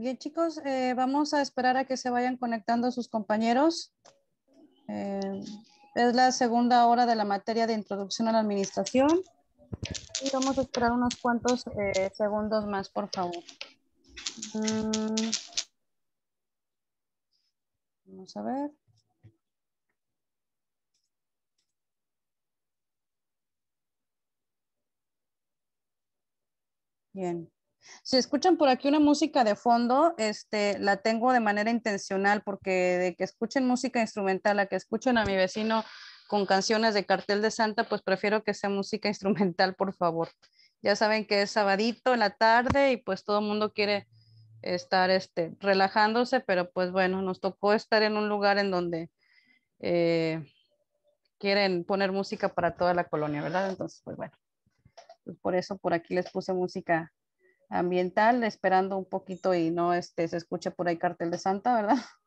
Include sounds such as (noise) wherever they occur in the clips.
Bien, chicos, eh, vamos a esperar a que se vayan conectando sus compañeros. Eh, es la segunda hora de la materia de introducción a la administración. Y vamos a esperar unos cuantos eh, segundos más, por favor. Mm. Vamos a ver. Bien. Si escuchan por aquí una música de fondo, este, la tengo de manera intencional porque de que escuchen música instrumental a que escuchen a mi vecino con canciones de cartel de Santa, pues prefiero que sea música (laughs) instrumental, por favor. Ya saben que es sabadito en la tarde y pues todo el mundo quiere estar este, relajándose, pero pues bueno, nos tocó estar en un lugar en donde eh, quieren poner música para toda la colonia, ¿verdad? Entonces, pues bueno, pues, por eso por aquí les puse música ambiental, esperando un poquito y no este, se escuche por ahí cartel de Santa, ¿verdad? (laughs)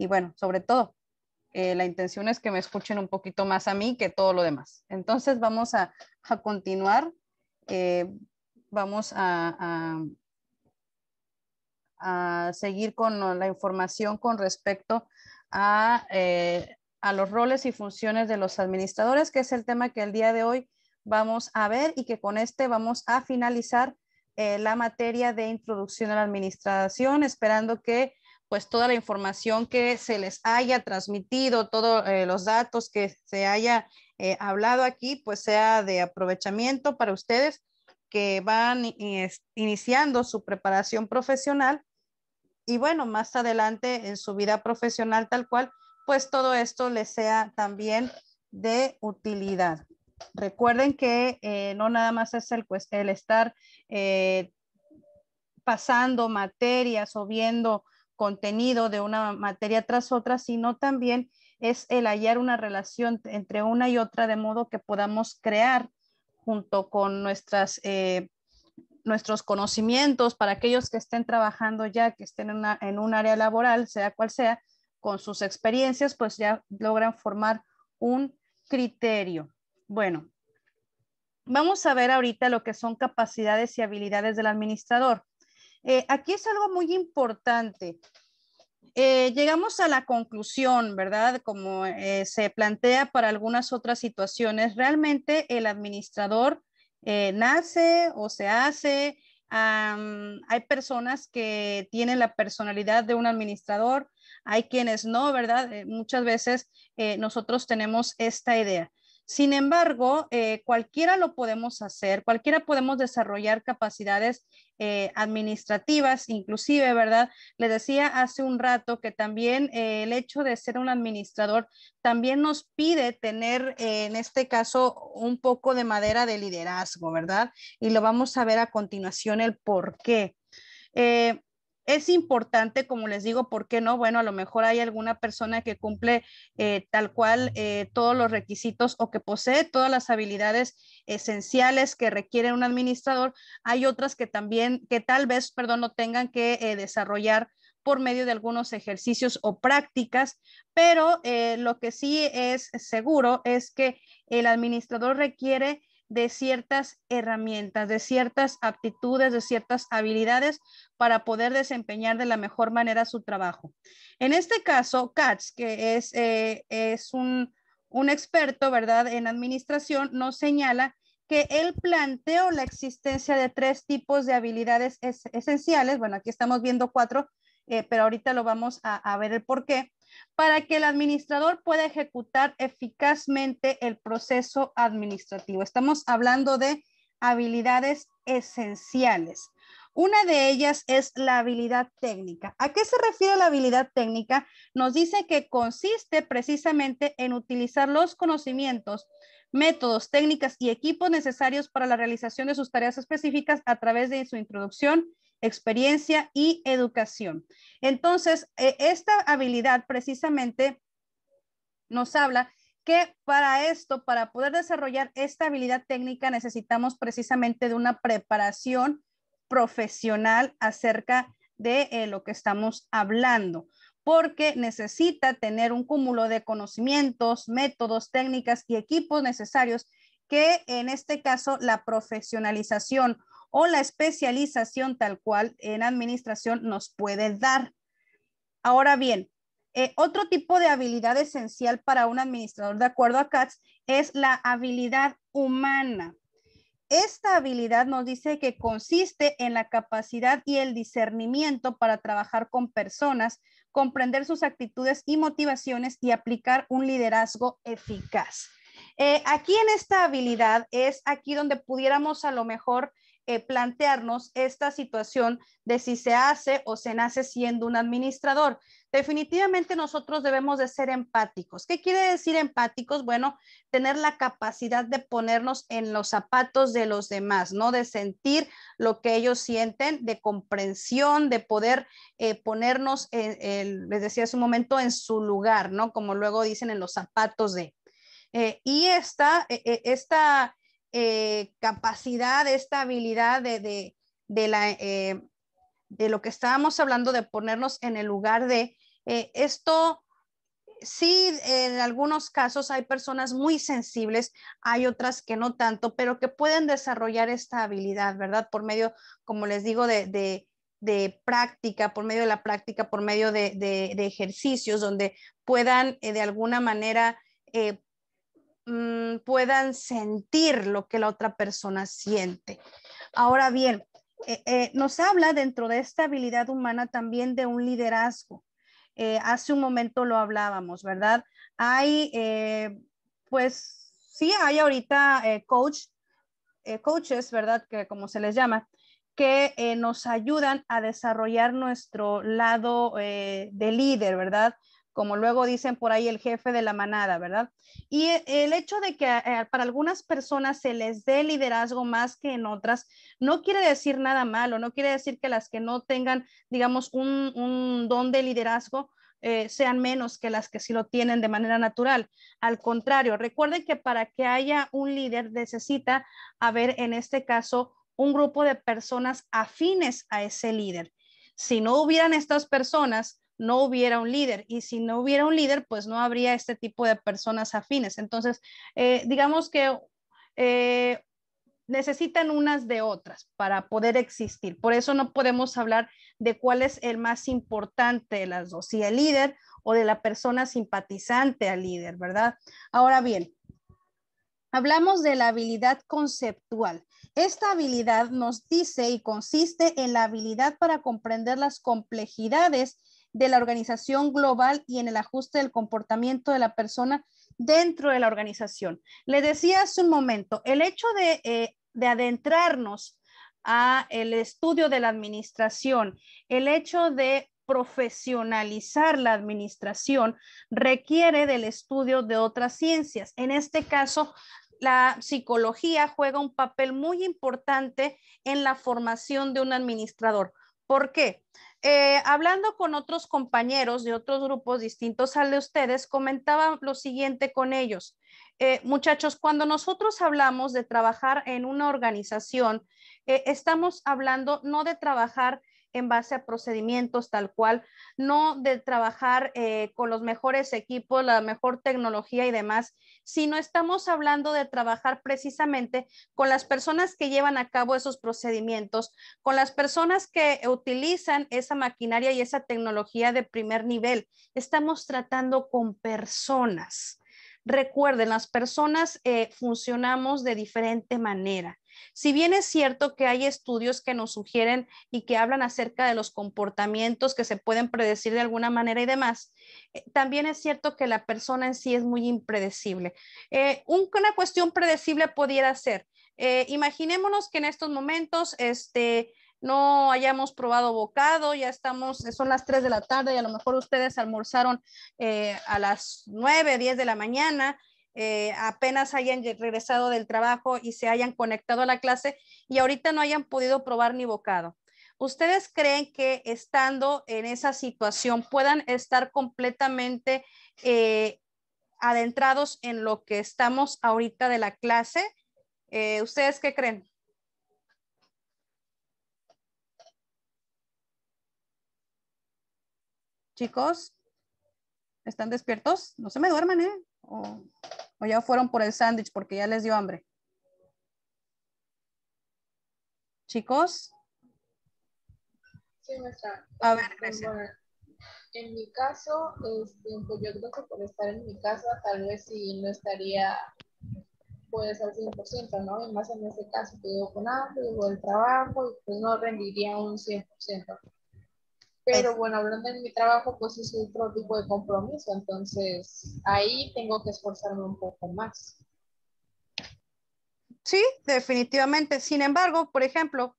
Y bueno, sobre todo, eh, la intención es que me escuchen un poquito más a mí que todo lo demás. Entonces vamos a, continuar, eh, vamos a, seguir con la información con respecto a, eh, a los roles y funciones de los administradores, que es el tema que el día de hoy vamos a ver y que con este vamos a finalizar eh, la materia de introducción a la administración, esperando que pues toda la información que se les haya transmitido, todos eh, los datos que se haya eh, hablado aquí, pues sea de aprovechamiento para ustedes que van iniciando su preparación profesional y bueno, más adelante en su vida profesional tal cual, pues todo esto les sea también de utilidad recuerden que eh, no nada más es el, estar eh, pasando materias o viendo contenido de una materia tras otra, sino también es el hallar una relación entre una y otra de modo que podamos crear junto con nuestras, eh, nuestros conocimientos para aquellos que estén trabajando ya, que estén en un área laboral, sea cual sea, con sus experiencias, pues ya logran formar un criterio. Bueno, vamos a ver ahorita lo que son capacidades y habilidades del administrador. Eh, aquí es algo muy importante. Eh, llegamos a la conclusión, ¿verdad? Como eh, se plantea para algunas otras situaciones, realmente el administrador nace o se hace. hay personas que tienen la personalidad de un administrador, hay quienes no, ¿verdad? muchas veces nosotros tenemos esta idea. Sin embargo, eh, cualquiera lo podemos hacer, cualquiera podemos desarrollar capacidades eh, administrativas, inclusive, ¿verdad? Le decía hace un rato que también eh, el hecho de ser un administrador también nos pide tener, en este caso, un poco de madera de liderazgo, ¿verdad? Y lo vamos a ver a continuación el por qué. Es importante, como les digo, ¿por qué no? Bueno, a lo mejor hay alguna persona que cumple eh, tal cual eh, todos los requisitos o que posee todas las habilidades esenciales que requiere un administrador. Hay otras que también, que tal vez, perdón, no tengan que eh, desarrollar por medio de algunos ejercicios o prácticas, pero lo que sí es seguro es que el administrador requiere de ciertas herramientas, de ciertas aptitudes, de ciertas habilidades para poder desempeñar de la mejor manera su trabajo. En este caso, Katz, que es, eh, un, experto, ¿verdad?, en administración, nos señala que él planteó la existencia de tres tipos de habilidades esenciales. Bueno, aquí estamos viendo cuatro, eh, pero ahorita lo vamos a ver el por qué para que el administrador pueda ejecutar eficazmente el proceso administrativo. Estamos hablando de habilidades esenciales. Una de ellas es la habilidad técnica. ¿A qué se refiere la habilidad técnica? Nos dice que consiste precisamente en utilizar los conocimientos, métodos, técnicas y equipos necesarios para la realización de sus tareas específicas a través de su introducción, experiencia y educación. Entonces, eh, esta habilidad precisamente nos habla que para esto, para poder desarrollar esta habilidad técnica, necesitamos precisamente de una preparación profesional acerca de eh, lo que estamos hablando, porque necesita tener un cúmulo de conocimientos, métodos, técnicas y equipos necesarios que en este caso la profesionalización o la especialización tal cual en administración nos puede dar. Ahora bien, eh, otro tipo de habilidad esencial para un administrador de acuerdo a Katz, es la habilidad humana. Esta habilidad nos dice que consiste en la capacidad y el discernimiento para trabajar con personas, comprender sus actitudes y motivaciones y aplicar un liderazgo eficaz. Eh, aquí en esta habilidad es aquí donde pudiéramos a lo mejor eh, plantearnos esta situación de si se hace o se nace siendo un administrador. Definitivamente nosotros debemos de ser empáticos. ¿Qué quiere decir empáticos? Bueno, tener la capacidad de ponernos en los zapatos de los demás, ¿no? De sentir lo que ellos sienten, de comprensión, de poder eh, ponernos, en, les decía hace un momento, en su lugar, ¿no? Como luego dicen, en los zapatos de. Eh, y esta, esta eh, capacidad, esta habilidad de, de, la, eh, de lo que estábamos hablando, de ponernos en el lugar de eh, esto. Sí, en algunos casos hay personas muy sensibles, hay otras que no tanto, pero que pueden desarrollar esta habilidad, ¿verdad? Por medio, como les digo, de, de de práctica, por medio de la práctica, por medio de, de, ejercicios, donde puedan de alguna manera Mm, puedan sentir lo que la otra persona siente. Ahora bien, eh, eh, nos habla dentro de esta habilidad humana también de un liderazgo. Eh, hace un momento lo hablábamos, ¿verdad? Hay, pues sí, hay ahorita coach, coaches, ¿verdad? Que como se les llama, que nos ayudan a desarrollar nuestro lado de líder, ¿verdad? como luego dicen por ahí el jefe de la manada, ¿verdad? Y e, el hecho de que para algunas personas se les dé liderazgo más que en otras, no quiere decir nada malo, no quiere decir que las que no tengan, digamos, un, don de liderazgo, eh, sean menos que las que sí lo tienen de manera natural. Al contrario, recuerden que para que haya un líder necesita haber, en este caso, un grupo de personas afines a ese líder. Si no hubieran estas personas, no hubiera un líder y si no hubiera un líder, pues no habría este tipo de personas afines. Entonces, eh, digamos que eh, necesitan unas de otras para poder existir. Por eso no podemos hablar de cuál es el más importante de las dos, si el líder o de la persona simpatizante al líder, ¿verdad? Ahora bien, hablamos de la habilidad conceptual. Esta habilidad nos dice y consiste en la habilidad para comprender las complejidades de la organización global y en el ajuste del comportamiento de la persona dentro de la organización. Le decía hace un momento, el hecho eh, de, adentrarnos a el estudio de la administración, el hecho de profesionalizar la administración requiere del estudio de otras ciencias. En este caso, la psicología juega un papel muy importante en la formación de un administrador. ¿Por qué? Eh, hablando con otros compañeros de otros grupos distintos al de ustedes, comentaba lo siguiente con ellos. Eh, muchachos, cuando nosotros hablamos de trabajar en una organización, eh, estamos hablando no de trabajar en base a procedimientos tal cual, no de trabajar eh, con los mejores equipos, la mejor tecnología y demás, sino estamos hablando de trabajar precisamente con las personas que llevan a cabo esos procedimientos, con las personas que utilizan esa maquinaria y esa tecnología de primer nivel. Estamos tratando con personas. Recuerden, las personas eh, funcionamos de diferente manera. Si bien es cierto que hay estudios que nos sugieren y que hablan acerca de los comportamientos que se pueden predecir de alguna manera y demás, eh, también es cierto que la persona en sí es muy impredecible. Eh, una cuestión predecible pudiera ser, eh, imaginémonos que en estos momentos, este, no hayamos probado bocado, ya estamos, son las 3 de la tarde y a lo mejor ustedes almorzaron a las 9, 10 de la mañana eh, apenas hayan regresado del trabajo y se hayan conectado a la clase y ahorita no hayan podido probar ni bocado. ¿Ustedes creen que estando en esa situación puedan estar completamente eh, adentrados en lo que estamos ahorita de la clase? Eh, ¿Ustedes qué creen? Chicos, ¿están despiertos? No se me duerman, ¿eh? o ya fueron por el sándwich porque ya les dio hambre. Chicos. Sí, A ver, gracias. En mi caso, este, pues yo creo que por estar en mi casa, tal vez sí no estaría pues al 100%, ¿no? Y más en ese caso, que yo con hambre, digo el trabajo, y pues no rendiría un 100%. Pero bueno, hablando de mi trabajo, pues es otro tipo de compromiso, entonces ahí tengo que esforzarme un poco más. Sí, definitivamente. Sin embargo, por ejemplo,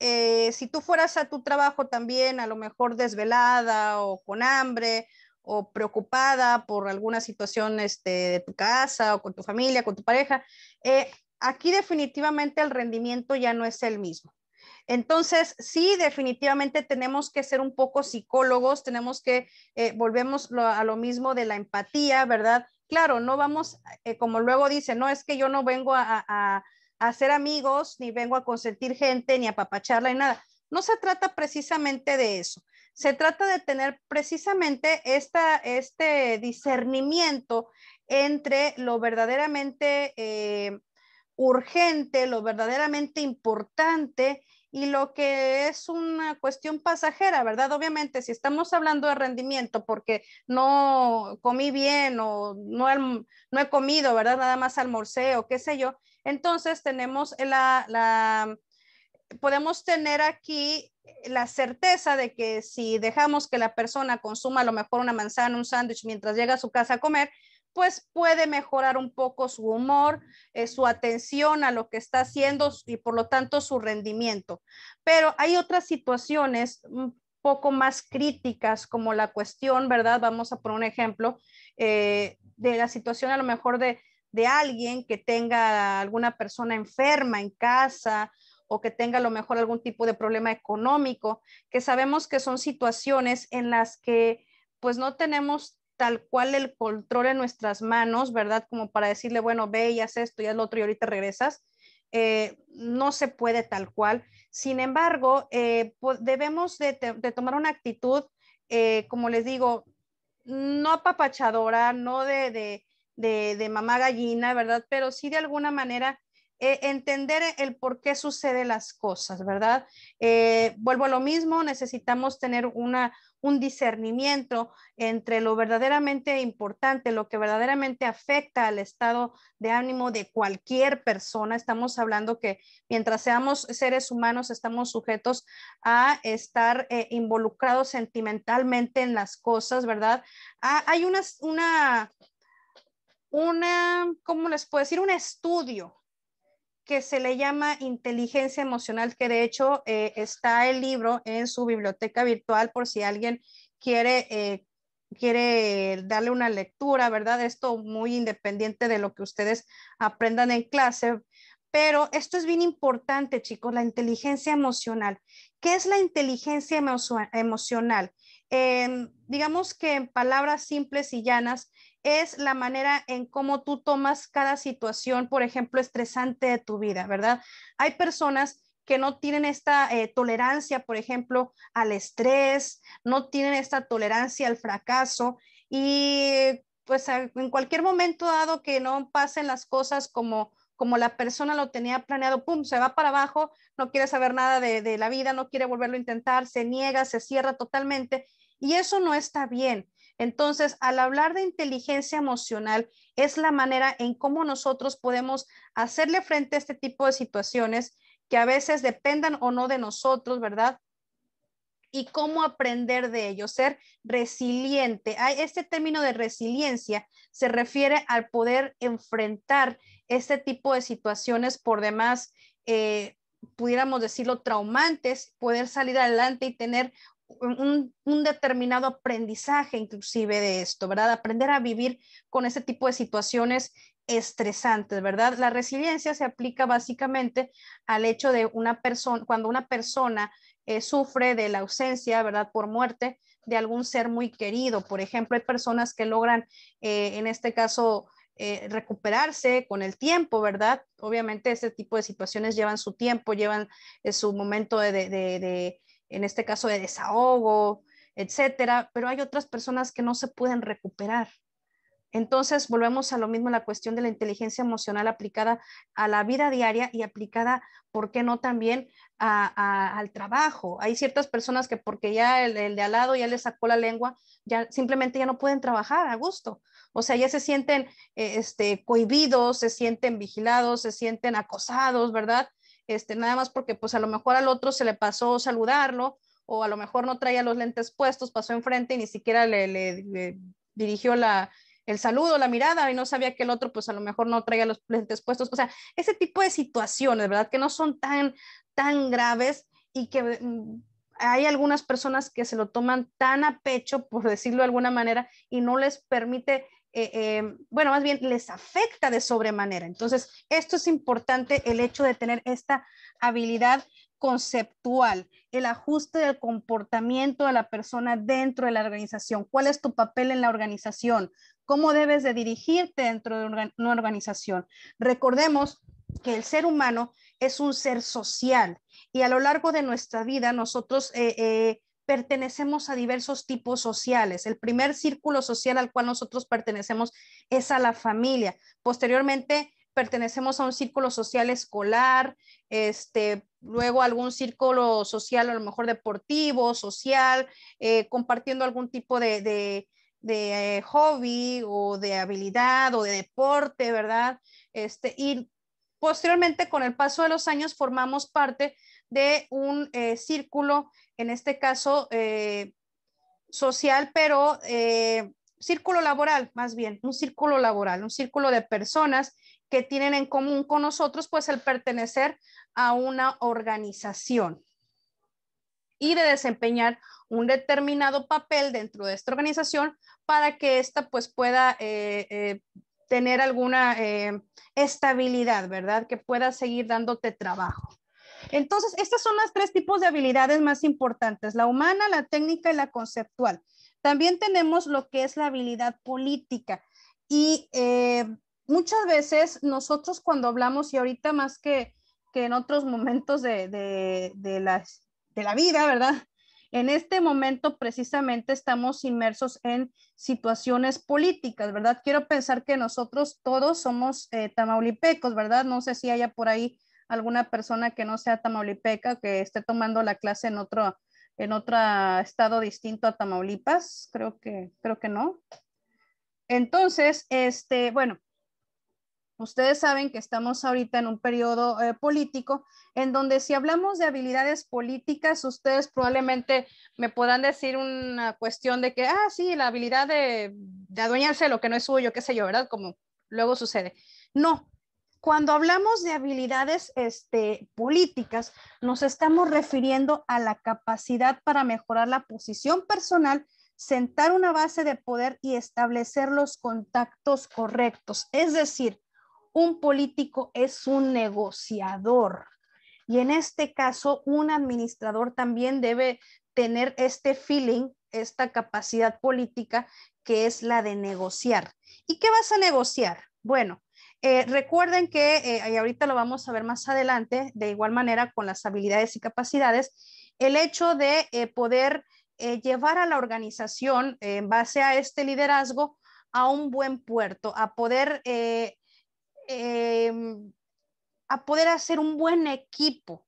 eh, si tú fueras a tu trabajo también, a lo mejor desvelada o con hambre o preocupada por alguna situación este, de tu casa o con tu familia, con tu pareja, eh, aquí definitivamente el rendimiento ya no es el mismo. Entonces, sí, definitivamente tenemos que ser un poco psicólogos, tenemos que, eh, volvemos a lo mismo de la empatía, ¿verdad? Claro, no vamos, eh, como luego dice, no es que yo no vengo a, hacer amigos, ni vengo a consentir gente, ni a papacharla, ni nada. No se trata precisamente de eso. Se trata de tener precisamente esta, este discernimiento entre lo verdaderamente eh, urgente, lo verdaderamente importante y lo que es una cuestión pasajera, ¿verdad? Obviamente, si estamos hablando de rendimiento porque no comí bien o no, he comido, ¿verdad? Nada más almorcé o qué sé yo, entonces tenemos la, la podemos tener aquí la certeza de que si dejamos que la persona consuma a lo mejor una manzana, un sándwich mientras llega a su casa a comer, pues puede mejorar un poco su humor, eh, su atención a lo que está haciendo y por lo tanto su rendimiento. Pero hay otras situaciones un poco más críticas como la cuestión, ¿verdad? Vamos a poner un ejemplo eh, de la situación a lo mejor de, de alguien que tenga alguna persona enferma en casa o que tenga a lo mejor algún tipo de problema económico, que sabemos que son situaciones en las que pues no tenemos tal cual el control en nuestras manos, ¿verdad? Como para decirle, bueno, ve y haz esto y haz lo otro y ahorita regresas. Eh, no se puede tal cual. Sin embargo, eh, pues, debemos de, tomar una actitud, eh, como les digo, no apapachadora, no de, mamá gallina, ¿verdad? Pero sí de alguna manera entender el por qué sucede las cosas, ¿verdad? vuelvo a lo mismo, necesitamos tener una, un discernimiento entre lo verdaderamente importante, lo que verdaderamente afecta al estado de ánimo de cualquier persona. Estamos hablando que mientras seamos seres humanos, estamos sujetos a estar eh, involucrados sentimentalmente en las cosas, ¿verdad? Ah, hay una, una, una, ¿cómo les puedo decir? Un estudio que se le llama inteligencia emocional, que de hecho eh, está el libro en su biblioteca virtual por si alguien quiere, eh, quiere darle una lectura, ¿verdad? Esto muy independiente de lo que ustedes aprendan en clase. Pero esto es bien importante, chicos, la inteligencia emocional. ¿Qué es la inteligencia emocional? Em, digamos que en palabras simples y llanas, es la manera en cómo tú tomas cada situación, por ejemplo, estresante de tu vida, ¿verdad? Hay personas que no tienen esta eh, tolerancia, por ejemplo, al estrés, no tienen esta tolerancia al fracaso y pues en cualquier momento dado que no pasen las cosas como como la persona lo tenía planeado, pum, se va para abajo, no quiere saber nada de, de la vida, no quiere volverlo a intentar, se niega, se cierra totalmente y eso no está bien. Entonces, al hablar de inteligencia emocional, es la manera en cómo nosotros podemos hacerle frente a este tipo de situaciones que a veces dependan o no de nosotros, ¿verdad? Y cómo aprender de ello, ser resiliente. Este término de resiliencia se refiere al poder enfrentar este tipo de situaciones por demás, eh, pudiéramos decirlo, traumantes, poder salir adelante y tener un, determinado aprendizaje inclusive de esto, ¿verdad? Aprender a vivir con ese tipo de situaciones estresantes, ¿verdad? La resiliencia se aplica básicamente al hecho de una persona, cuando una persona eh, sufre de la ausencia, ¿verdad? Por muerte de algún ser muy querido. Por ejemplo, hay personas que logran, eh, en este caso, eh, recuperarse con el tiempo, ¿verdad? Obviamente, este tipo de situaciones llevan su tiempo, llevan su momento de en este caso de desahogo, etcétera, pero hay otras personas que no se pueden recuperar. Entonces, volvemos a lo mismo, la cuestión de la inteligencia emocional aplicada a la vida diaria y aplicada, ¿por qué no también al trabajo? Hay ciertas personas que porque ya el, de al lado ya le sacó la lengua, ya simplemente ya no pueden trabajar a gusto. O sea, ya se sienten eh, este, cohibidos, se sienten vigilados, se sienten acosados, ¿verdad? este, nada más porque pues a lo mejor al otro se le pasó saludarlo o a lo mejor no traía los lentes puestos, pasó enfrente y ni siquiera le, dirigió la, el saludo, la mirada y no sabía que el otro pues a lo mejor no traía los lentes puestos. O sea, ese tipo de situaciones, ¿verdad? Que no son tan, tan graves y que mm, hay algunas personas que se lo toman tan a pecho, por decirlo de alguna manera, y no les permite eh, eh, bueno, más bien les afecta de sobremanera. Entonces, esto es importante, el hecho de tener esta habilidad conceptual, el ajuste del comportamiento de la persona dentro de la organización, cuál es tu papel en la organización, cómo debes de dirigirte dentro de una organización. Recordemos que el ser humano es un ser social y a lo largo de nuestra vida nosotros eh, pertenecemos a diversos tipos sociales. El primer círculo social al cual nosotros pertenecemos es a la familia. Posteriormente, pertenecemos a un círculo social escolar, este, luego algún círculo social, a lo mejor deportivo, social, eh, compartiendo algún tipo de, eh, hobby o de habilidad o de deporte, ¿verdad? Este, y posteriormente, con el paso de los años, formamos parte de un eh, círculo en este caso eh, social, pero eh, círculo laboral, más bien, un círculo laboral, un círculo de personas que tienen en común con nosotros, pues el pertenecer a una organización y de desempeñar un determinado papel dentro de esta organización para que ésta pues pueda eh, tener alguna estabilidad, ¿verdad? Que pueda seguir dándote trabajo. Entonces, estas son las tres tipos de habilidades más importantes, la humana, la técnica y la conceptual. También tenemos lo que es la habilidad política y eh, muchas veces nosotros cuando hablamos y ahorita más que, que en otros momentos de, de, la vida, ¿verdad? En este momento precisamente estamos inmersos en situaciones políticas, ¿verdad? Quiero pensar que nosotros todos somos eh, tamaulipecos, ¿verdad? No sé si haya por ahí alguna persona que no sea tamaulipeca, que esté tomando la clase en otro, en otro estado distinto a Tamaulipas, creo que, creo que no. Entonces, este, bueno, ustedes saben que estamos ahorita en un periodo eh, político en donde si hablamos de habilidades políticas, ustedes probablemente me podrán decir una cuestión de que, ah, sí, la habilidad de, de adueñarse lo que no es suyo, qué sé yo, ¿verdad? Como luego sucede. No, cuando hablamos de habilidades este, políticas, nos estamos refiriendo a la capacidad para mejorar la posición personal, sentar una base de poder y establecer los contactos correctos. Es decir, un político es un negociador. Y en este caso, un administrador también debe tener este feeling, esta capacidad política que es la de negociar. ¿Y qué vas a negociar? Bueno, eh, recuerden que, eh, y ahorita lo vamos a ver más adelante, de igual manera con las habilidades y capacidades, el hecho de eh, poder llevar a la organización en base a este liderazgo a un buen puerto, a poder, em, a poder hacer un buen equipo,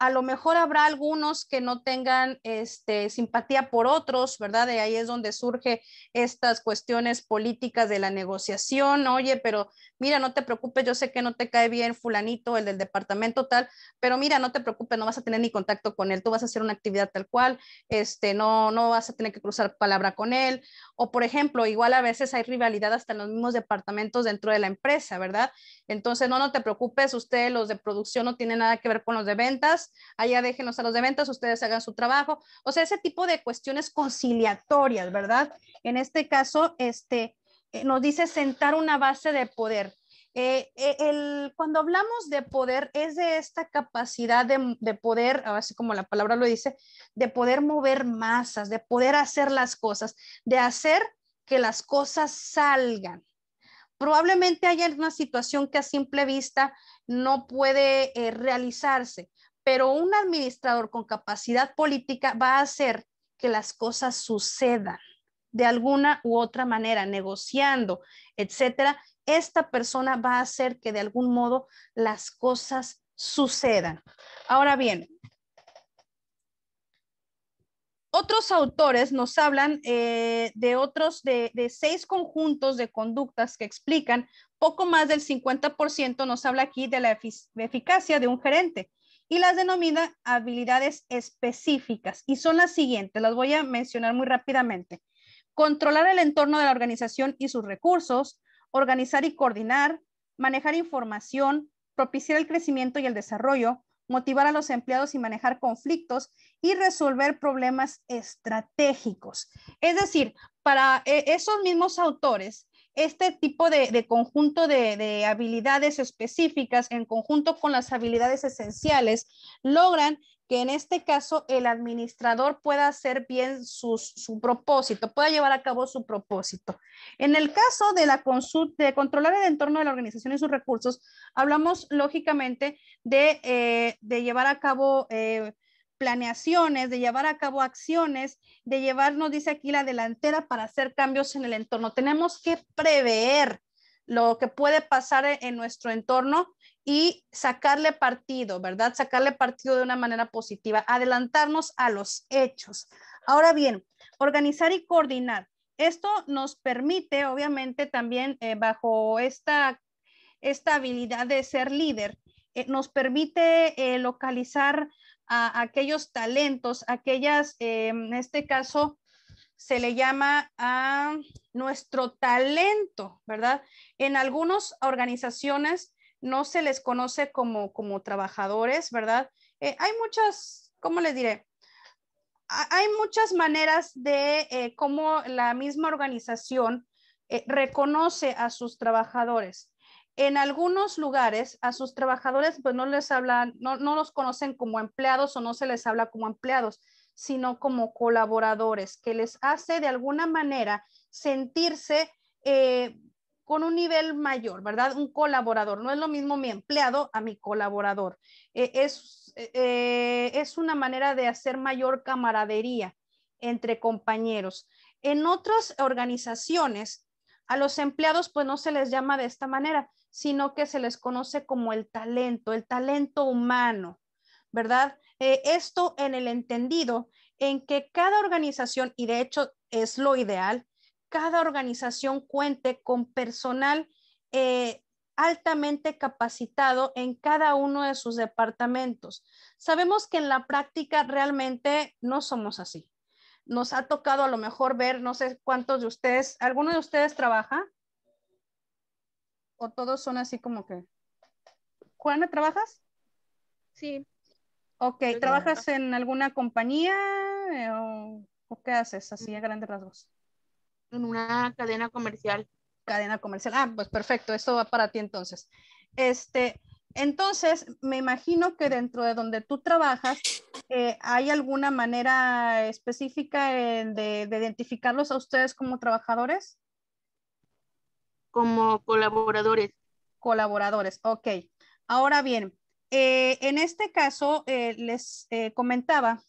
a lo mejor habrá algunos que no tengan este, simpatía por otros, ¿verdad? De ahí es donde surge estas cuestiones políticas de la negociación. Oye, pero mira, no te preocupes, yo sé que no te cae bien fulanito, el del departamento tal, pero mira, no te preocupes, no vas a tener ni contacto con él, tú vas a hacer una actividad tal cual, este, no, no vas a tener que cruzar palabra con él. O, por ejemplo, igual a veces hay rivalidad hasta en los mismos departamentos dentro de la empresa, ¿verdad? Entonces, no, no te preocupes, ustedes los de producción no tienen nada que ver con los de ventas, allá déjenos a los de ventas, ustedes hagan su trabajo. O sea, ese tipo de cuestiones conciliatorias, ¿verdad? En este caso, este, eh, nos dice sentar una base de poder. Eh, eh, cuando hablamos de poder, es de esta capacidad de, poder, así como la palabra lo dice, de poder mover masas, de poder hacer las cosas, de hacer que las cosas salgan. Probablemente haya una situación que a simple vista no puede realizarse, pero un administrador con capacidad política va a hacer que las cosas sucedan de alguna u otra manera, negociando, etcétera. Esta persona va a hacer que de algún modo las cosas sucedan. Ahora bien, otros autores nos hablan eh, de otros, de, seis conjuntos de conductas que explican poco más del 50%, nos habla aquí de la eficacia de un gerente y las denomina habilidades específicas y son las siguientes, las voy a mencionar muy rápidamente. Controlar el entorno de la organización y sus recursos, organizar y coordinar, manejar información, propiciar el crecimiento y el desarrollo, motivar a los empleados y manejar conflictos y resolver problemas estratégicos. Es decir, para eh, esos mismos autores, este tipo de, conjunto de, habilidades específicas en conjunto con las habilidades esenciales logran que en este caso el administrador pueda hacer bien su propósito, pueda llevar a cabo su propósito. En el caso de la controlar el entorno de la organización y sus recursos, hablamos lógicamente de, eh, llevar a cabo eh, planeaciones, de llevar a cabo acciones, de llevarnos, dice aquí, la delantera para hacer cambios en el entorno. Tenemos que prever lo que puede pasar e-, en nuestro entorno y sacarle partido, ¿verdad? Sacarle partido de una manera positiva, adelantarnos a los hechos. Ahora bien, organizar y coordinar. Esto nos permite, obviamente, también eh, bajo esta, esta habilidad de ser líder, eh, nos permite eh, localizar a aquellos talentos, aquellas, en em, este caso, se le llama a nuestro talento, ¿verdad? En algunas organizaciones no se les conoce como, como trabajadores, ¿verdad? Eh, hay muchas, ¿cómo les diré? hay muchas maneras de eh, cómo la misma organización eh, reconoce a sus trabajadores en algunos lugares a sus trabajadores pues no les hablan, no, los conocen como empleados o no se les habla como empleados, sino como colaboradores, que les hace de alguna manera sentirse eh, con un nivel mayor, ¿verdad? Un colaborador. No es lo mismo mi empleado a mi colaborador. E, es, e, es una manera de hacer mayor camaradería entre compañeros. En otras organizaciones, a los empleados pues no se les llama de esta manera, sino que se les conoce como el talento, el talento humano, ¿verdad? Eh, esto en el entendido en que cada organización, y de hecho es lo ideal, cada organización cuente con personal eh, altamente capacitado en cada uno de sus departamentos. Sabemos que en la práctica realmente no somos así. Nos ha tocado a lo mejor ver, no sé cuántos de ustedes, ¿alguno de ustedes trabaja? o todos son así como que... Juana, ¿trabajas? Sí. Ok, ¿trabajas en alguna compañía eh, o, qué haces así a grandes rasgos? En una cadena comercial. Cadena comercial. Ah, pues perfecto, eso va para ti entonces. Este, entonces, me imagino que dentro de donde tú trabajas, eh, ¿hay alguna manera específica de, de identificarlos a ustedes como trabajadores? como colaboradores. Colaboradores, ok. Ahora bien, eh, en este caso eh, les eh, comentaba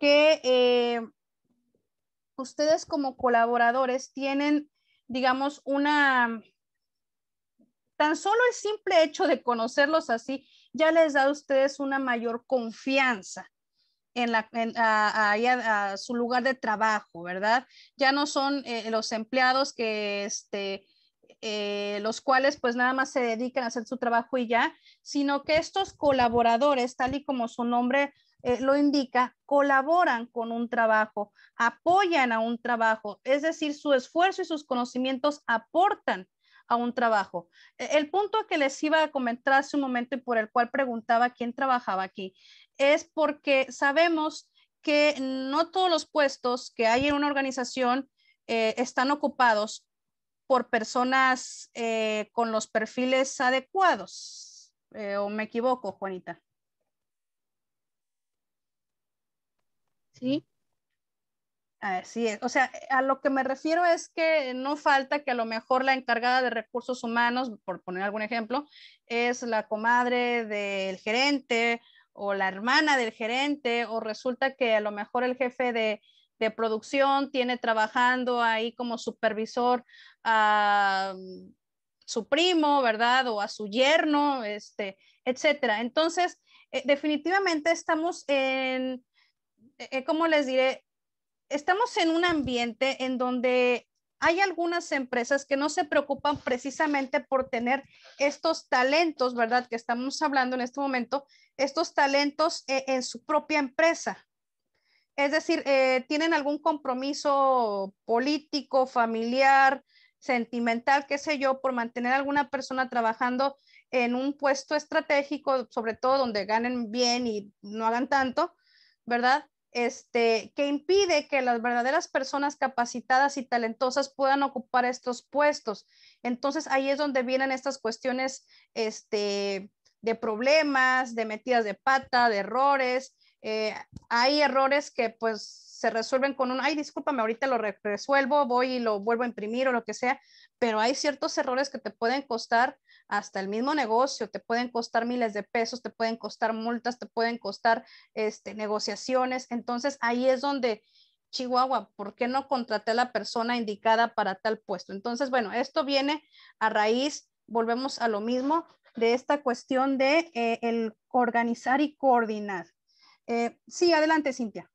que ustedes como colaboradores tienen, digamos, una... Tan solo el simple hecho de conocerlos así ya les da a ustedes una mayor confianza en, la, a, su lugar de trabajo, ¿verdad? Ya no son los empleados que este, eh, los cuales pues nada más se dedican a hacer su trabajo y ya, sino que estos colaboradores, tal y como su nombre eh, lo indica, colaboran con un trabajo, apoyan a un trabajo, es decir, su esfuerzo y sus conocimientos aportan a un trabajo. E, el punto que les iba a comentar hace un momento y por el cual preguntaba quién trabajaba aquí es porque sabemos que no todos los puestos que hay en una organización eh, están ocupados por personas eh, con los perfiles adecuados. Eh, ¿O me equivoco, Juanita? Sí. Así es. O sea, a lo que me refiero es que no falta que a lo mejor la encargada de recursos humanos, por poner algún ejemplo, es la comadre del gerente o la hermana del gerente o resulta que a lo mejor el jefe de, de producción, tiene trabajando ahí como supervisor a mm, su primo, ¿verdad? O a su yerno, este, etcétera. Entonces, eh, definitivamente estamos en, como eh, eh, ¿cómo les diré? Estamos en un ambiente en donde hay algunas empresas que no se preocupan precisamente por tener estos talentos, ¿verdad? Que estamos hablando en este momento, estos talentos en su propia empresa, es decir, eh, ¿tienen algún compromiso político, familiar, sentimental, qué sé yo, por mantener a alguna persona trabajando en un puesto estratégico, sobre todo donde ganen bien y no hagan tanto, ¿verdad? Este, que impide que las verdaderas personas capacitadas y talentosas puedan ocupar estos puestos. Entonces ahí es donde vienen estas cuestiones este, de problemas, de metidas de pata, de errores, eh, hay errores que pues se resuelven con un, ay, discúlpame, ahorita lo resuelvo, voy y lo vuelvo a imprimir o lo que sea, pero hay ciertos errores que te pueden costar hasta el mismo negocio, te pueden costar miles de pesos, te pueden costar multas, te pueden costar este, negociaciones. Entonces ahí es donde, Chihuahua, ¿por qué no contraté a la persona indicada para tal puesto? Entonces, bueno, esto viene a raíz, volvemos a lo mismo, de esta cuestión de eh, el organizar y coordinar. Eh, sí, adelante, Cintia.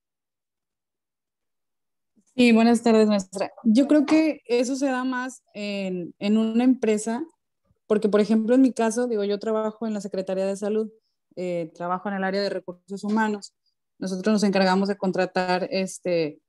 Sí, buenas tardes, maestra. Yo creo que eso se da más en, una empresa, porque, por ejemplo, en mi caso, digo, yo trabajo en la Secretaría de Salud, eh, trabajo en el área de recursos humanos. Nosotros nos encargamos de contratar este,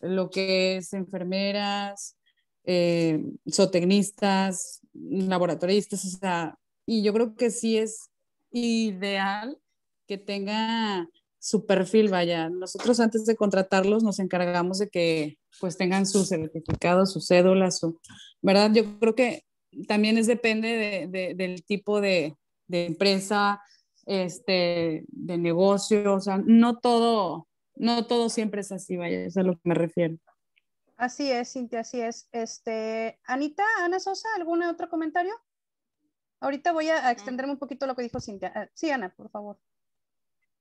lo que es enfermeras, eh, zootecnistas, laboratoristas, o sea, y yo creo que sí es ideal que tenga su perfil, vaya. Nosotros antes de contratarlos nos encargamos de que pues tengan sus certificados, su cédula, su, ¿verdad? Yo creo que también es depende de, del tipo de, empresa, este, de negocio, o sea, no todo, no todo siempre es así, vaya, eso es a lo que me refiero. Así es, Cintia, así es. Este, Anita, Ana Sosa, ¿algún otro comentario? Ahorita voy a mm. extenderme un poquito lo que dijo Cintia. Ah, sí, Ana, por favor.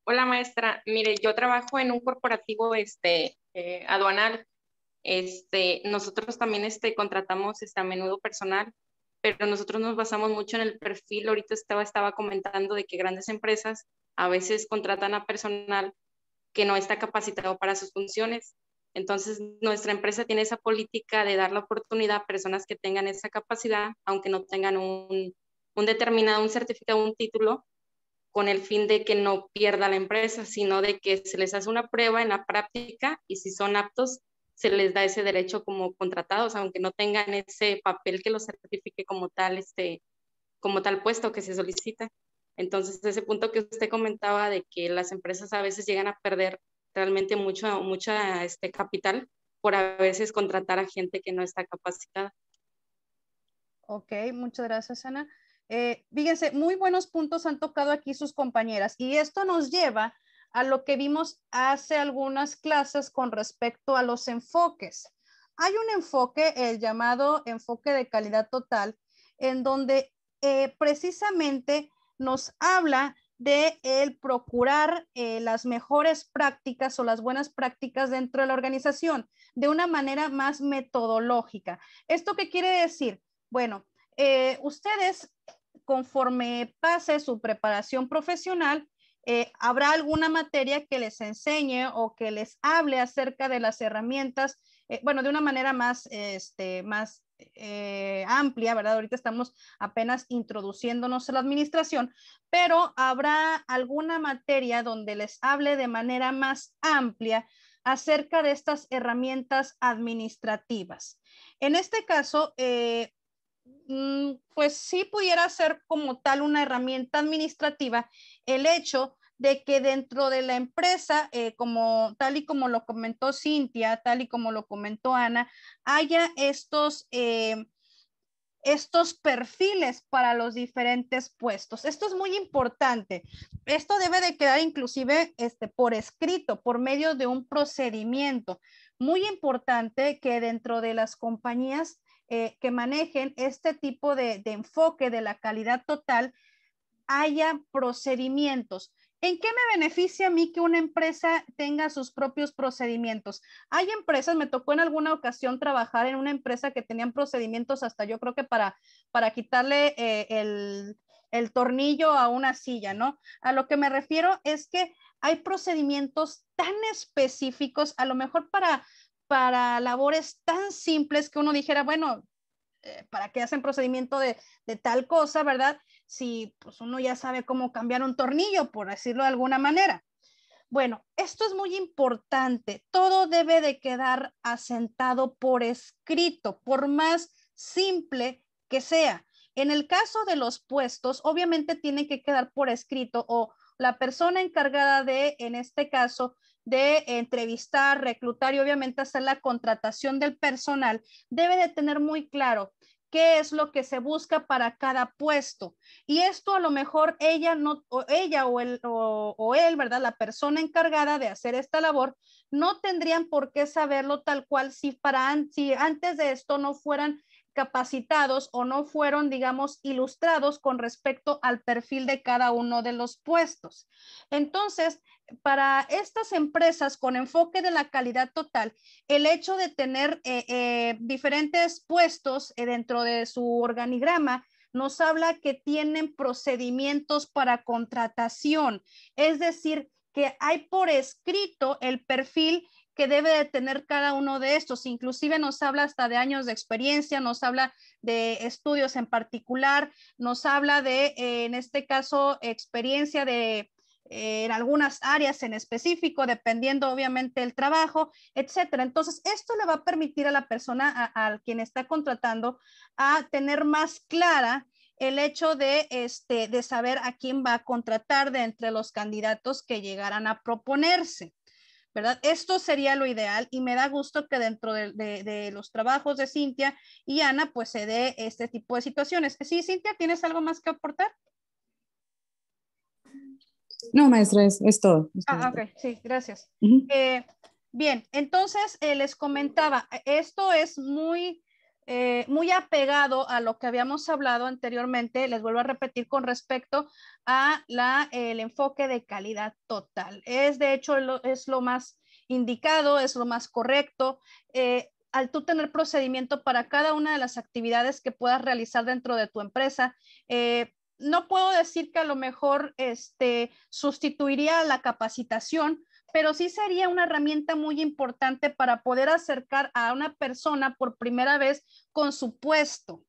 Hola maestra, mire, yo trabajo en un corporativo este, eh, aduanal. Este, nosotros también este, contratamos este, a menudo personal, pero nosotros nos basamos mucho en el perfil. Ahorita estaba, estaba comentando de que grandes empresas a veces contratan a personal que no está capacitado para sus funciones. Entonces, nuestra empresa tiene esa política de dar la oportunidad a personas que tengan esa capacidad, aunque no tengan un, un determinado, un certificado, un título, con el fin de que no pierda la empresa, sino de que se les hace una prueba en la práctica y si son aptos, se les da ese derecho como contratados, aunque no tengan ese papel que los certifique como tal, este, como tal puesto que se solicita. Entonces, ese punto que usted comentaba de que las empresas a veces llegan a perder realmente mucho, mucha este, capital por a veces contratar a gente que no está capacitada. Ok, muchas gracias, Ana. Eh, fíjense, muy buenos puntos han tocado aquí sus compañeras y esto nos lleva a lo que vimos hace algunas clases con respecto a los enfoques. Hay un enfoque, el llamado enfoque de calidad total, en donde eh, precisamente nos habla de el procurar eh, las mejores prácticas o las buenas prácticas dentro de la organización de una manera más metodológica. ¿Esto qué quiere decir? Bueno, ustedes conforme pase su preparación profesional, eh, habrá alguna materia que les enseñe o que les hable acerca de las herramientas, eh, bueno, de una manera más, este, más eh, amplia, ¿verdad? Ahorita estamos apenas introduciéndonos a la administración, pero habrá alguna materia donde les hable de manera más amplia acerca de estas herramientas administrativas. En este caso, eh, Mm, pues sí pudiera ser como tal una herramienta administrativa el hecho de que dentro de la empresa, eh, como tal y como lo comentó Cintia, tal y como lo comentó Ana, haya estos, eh, estos perfiles para los diferentes puestos. Esto es muy importante. Esto debe de quedar inclusive este, por escrito, por medio de un procedimiento. Muy importante que dentro de las compañías eh, que manejen este tipo de, enfoque de la calidad total, haya procedimientos. ¿En qué me beneficia a mí que una empresa tenga sus propios procedimientos? Hay empresas, me tocó en alguna ocasión trabajar en una empresa que tenían procedimientos hasta yo creo que para, para quitarle eh, el tornillo a una silla, ¿no? A lo que me refiero es que hay procedimientos tan específicos, a lo mejor para para labores tan simples que uno dijera, bueno, eh, ¿para qué hacen procedimiento de, de tal cosa, verdad? Si pues uno ya sabe cómo cambiar un tornillo, por decirlo de alguna manera. Bueno, esto es muy importante. Todo debe de quedar asentado por escrito, por más simple que sea. En el caso de los puestos, obviamente tiene que quedar por escrito o la persona encargada de, en este caso, de entrevistar, reclutar y obviamente hacer la contratación del personal, debe de tener muy claro qué es lo que se busca para cada puesto. Y esto a lo mejor ella no, o ella o él, o, ¿verdad? La persona encargada de hacer esta labor, no tendrían por qué saberlo tal cual si para si antes de esto no fueran capacitados o no fueron, digamos, ilustrados con respecto al perfil de cada uno de los puestos. Entonces, para estas empresas con enfoque de la calidad total, el hecho de tener eh, eh, diferentes puestos eh, dentro de su organigrama nos habla que tienen procedimientos para contratación, es decir, que hay por escrito el perfil que debe tener cada uno de estos. Inclusive nos habla hasta de años de experiencia, nos habla de estudios en particular, nos habla de, eh, en este caso, experiencia de eh, en algunas áreas en específico, dependiendo obviamente del trabajo, etcétera. Entonces, esto le va a permitir a la persona, al quien está contratando, a tener más clara el hecho de, este, de saber a quién va a contratar de entre los candidatos que llegarán a proponerse. ¿verdad? Esto sería lo ideal y me da gusto que dentro de, los trabajos de Cintia y Ana, pues se dé este tipo de situaciones. Sí, Cintia, ¿tienes algo más que aportar? No, maestra, es, es todo. ah, ok, sí, gracias. Eh, bien, entonces eh, les comentaba, esto es muy eh, muy apegado a lo que habíamos hablado anteriormente, les vuelvo a repetir con respecto a el enfoque de calidad total. Es de hecho lo, es lo más indicado, es lo más correcto. Eh, al tú tener procedimiento para cada una de las actividades que puedas realizar dentro de tu empresa, eh, no puedo decir que a lo mejor este, sustituiría la capacitación, pero sí sería una herramienta muy importante para poder acercar a una persona por primera vez con su puesto.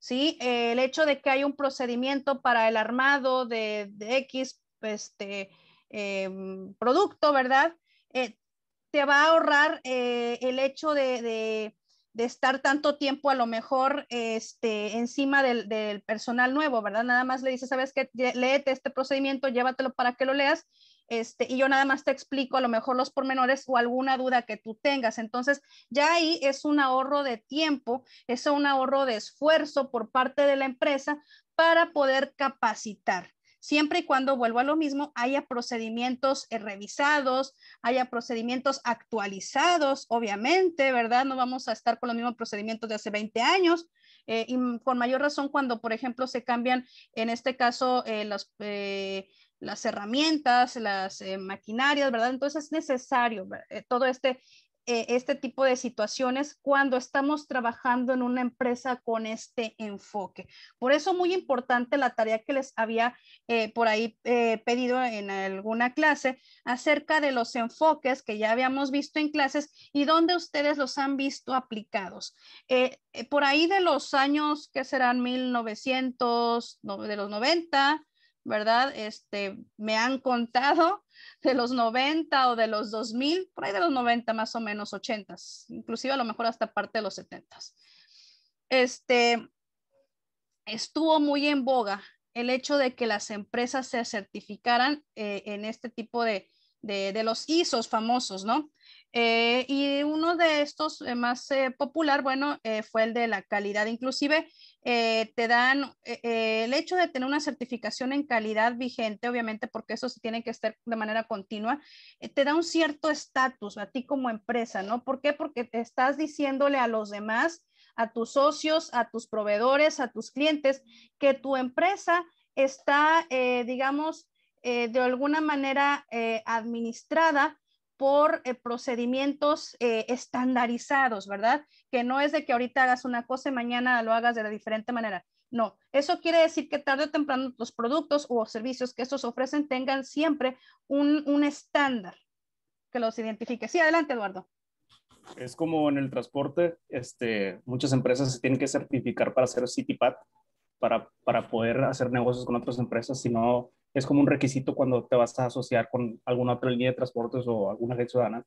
¿Sí? Eh, el hecho de que hay un procedimiento para el armado de, X este, em, producto, ¿verdad? Eh, te va a ahorrar eh, el hecho de, estar tanto tiempo a lo mejor este, encima del, personal nuevo, ¿verdad? Nada más le dices, sabes que léete este procedimiento, llévatelo para que lo leas este, y yo nada más te explico a lo mejor los pormenores o alguna duda que tú tengas. Entonces, ya ahí es un ahorro de tiempo, es un ahorro de esfuerzo por parte de la empresa para poder capacitar siempre y cuando vuelvo a lo mismo, haya procedimientos eh, revisados, haya procedimientos actualizados, obviamente, ¿verdad? No vamos a estar con los mismos procedimientos de hace 20 años. Eh, y con mayor razón cuando, por ejemplo, se cambian, en este caso, eh, los, las herramientas, las eh, maquinarias, ¿verdad? Entonces es necesario eh, todo este, eh, este tipo de situaciones cuando estamos trabajando en una empresa con este enfoque. Por eso muy importante la tarea que les había por ahí pedido en alguna clase acerca de los enfoques que ya habíamos visto en clases y dónde ustedes los han visto aplicados. por ahí de los años que serán 1900, de los 90, ¿verdad? Este, me han contado (laughs) de los 90 o de los 2000, por ahí de los 90 más o menos, 80, inclusive a lo mejor hasta parte de los 70. Este, estuvo muy en boga el hecho de que las empresas se certificaran eh, en este tipo de, de, de, los ISOs famosos, ¿no? Eh, y uno de estos eh, más eh, popular, bueno, fue el de la calidad. Inclusive te dan el hecho de tener una certificación en calidad vigente, obviamente, porque eso se tiene que estar de manera continua, te da un cierto estatus a ti como empresa, ¿no? ¿Por qué? Porque te estás diciéndole a los demás, a tus socios, a tus proveedores, a tus clientes, que tu empresa está, digamos, de alguna manera administrada por eh, procedimientos eh, estandarizados, ¿verdad? Que no es de que ahorita hagas una cosa y mañana lo hagas de la diferente manera. No, eso quiere decir que tarde o temprano los productos o servicios que estos ofrecen tengan siempre un, estándar que los identifique. Sí, adelante, Eduardo. Es como en el transporte, este, muchas empresas se tienen que certificar para hacer CityPad, para, para poder hacer negocios con otras empresas, si no, es como un requisito cuando te vas a asociar con alguna otra línea de transportes o alguna red ciudadana.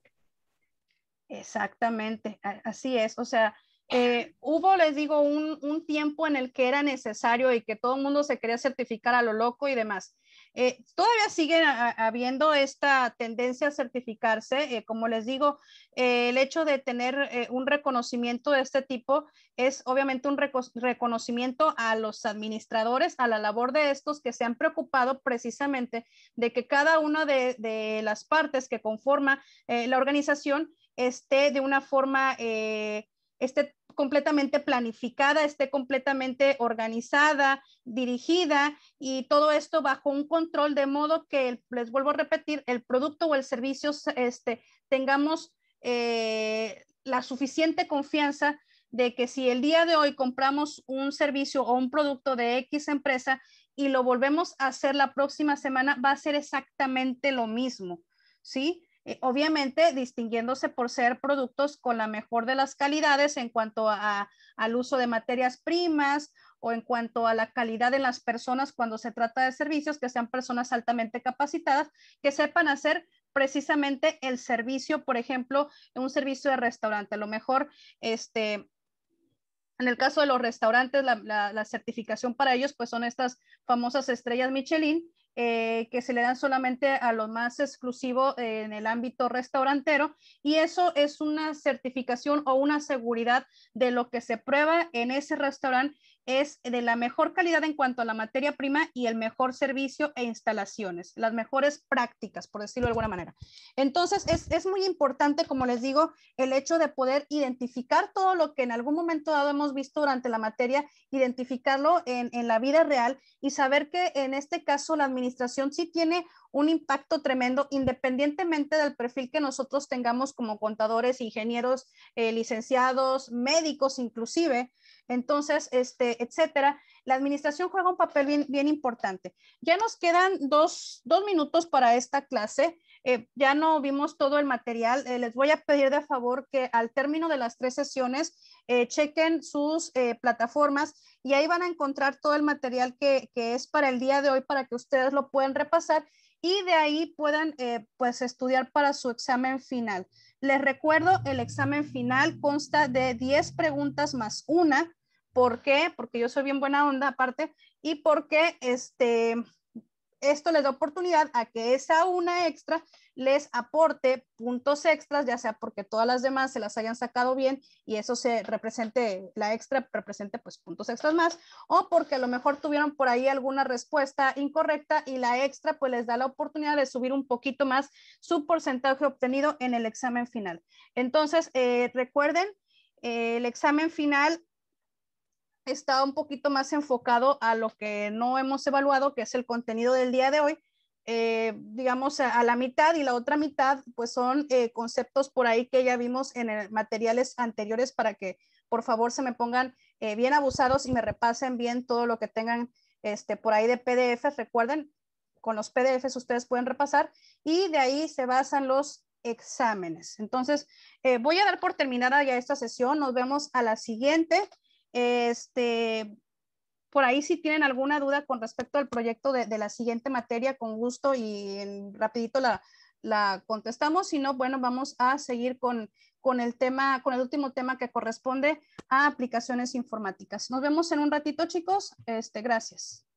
Exactamente, así es. O sea, eh, hubo, les digo, un, tiempo en el que era necesario y que todo el mundo se quería certificar a lo loco y demás. Eh, todavía sigue habiendo esta tendencia a certificarse. Eh, como les digo, eh, el hecho de tener un reconocimiento de este tipo es obviamente un reconocimiento a los administradores, a la labor de estos que se han preocupado precisamente de que cada una de, de las partes que conforma la organización esté de una forma esté completamente planificada, esté completamente organizada, dirigida y todo esto bajo un control de modo que, les vuelvo a repetir, el producto o el servicio este, tengamos eh, la suficiente confianza de que si el día de hoy compramos un servicio o un producto de X empresa y lo volvemos a hacer la próxima semana, va a ser exactamente lo mismo, ¿sí? Eh, obviamente distinguiéndose por ser productos con la mejor de las calidades en cuanto al uso de materias primas o en cuanto a la calidad de las personas cuando se trata de servicios, que sean personas altamente capacitadas, que sepan hacer precisamente el servicio, por ejemplo, un servicio de restaurante. A lo mejor, este, en el caso de los restaurantes, la, certificación para ellos, pues son estas famosas estrellas Michelin, eh, que se le dan solamente a lo más exclusivo eh, en el ámbito restaurantero y eso es una certificación o una seguridad de lo que se prueba en ese restaurante es de la mejor calidad en cuanto a la materia prima y el mejor servicio e instalaciones, las mejores prácticas, por decirlo de alguna manera. Entonces, es, muy importante, como les digo, el hecho de poder identificar todo lo que en algún momento dado hemos visto durante la materia, identificarlo en, la vida real y saber que en este caso la administración sí tiene un impacto tremendo, independientemente del perfil que nosotros tengamos como contadores, ingenieros, eh, licenciados, médicos inclusive, entonces, este, etcétera, la administración juega un papel bien, bien importante. Ya nos quedan dos, dos minutos para esta clase. Eh, ya no vimos todo el material. Eh, les voy a pedir de favor que al término de las tres sesiones eh, chequen sus plataformas y ahí van a encontrar todo el material que, que, es para el día de hoy para que ustedes lo puedan repasar y de ahí puedan pues estudiar para su examen final. Les recuerdo, el examen final consta de 10 preguntas más una ¿Por qué? Porque yo soy bien buena onda aparte y porque este, esto les da oportunidad a que esa una extra les aporte puntos extras, ya sea porque todas las demás se las hayan sacado bien y eso se represente, la extra represente pues puntos extras más, o porque a lo mejor tuvieron por ahí alguna respuesta incorrecta y la extra pues les da la oportunidad de subir un poquito más su porcentaje obtenido en el examen final. Entonces, eh, recuerden, eh, el examen final está un poquito más enfocado a lo que no hemos evaluado, que es el contenido del día de hoy, eh, digamos, a, la mitad y la otra mitad, pues son eh, conceptos por ahí que ya vimos en materiales anteriores para que por favor se me pongan eh, bien abusados y me repasen bien todo lo que tengan este, por ahí de PDFs. Recuerden, con los PDFs ustedes pueden repasar y de ahí se basan los exámenes. Entonces, voy a dar por terminada ya esta sesión. Nos vemos a la siguiente. Este, por ahí si tienen alguna duda con respecto al proyecto de, la siguiente materia, con gusto y rapidito la, contestamos. Si no, bueno, vamos a seguir con, con el tema, con el último tema que corresponde a aplicaciones informáticas. Nos vemos en un ratito, chicos. Este, gracias.